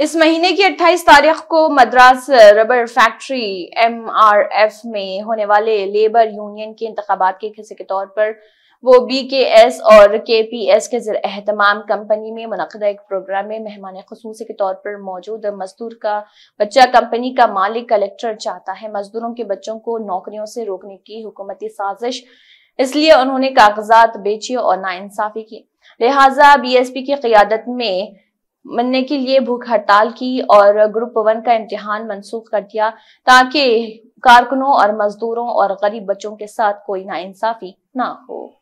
इस महीने की 28 तारीख को मद्रास रबर फैक्ट्री एमआरएफ में होने वाले लेबर यूनियन के इंतबात के हिस्से के तौर पर वो बी एस और के पी एस के जर अहतमाम कंपनी में मनदा एक प्रोग्राम में मेहमान खसूस के तौर पर मौजूद मजदूर का बच्चा कंपनी का मालिक कलेक्टर चाहता है मजदूरों के बच्चों को नौकरियों से रोकने की हुकूमती साजिश इसलिए उन्होंने कागजात बेचे और नाइंसाफी की लिहाजा पी की क्यादत में मनने के लिए भूख हड़ताल की और ग्रुप वन का इम्तिहान मनसूख कर दिया ताकि कारकुनों और मजदूरों और गरीब बच्चों के साथ कोई नाइंसाफी ना हो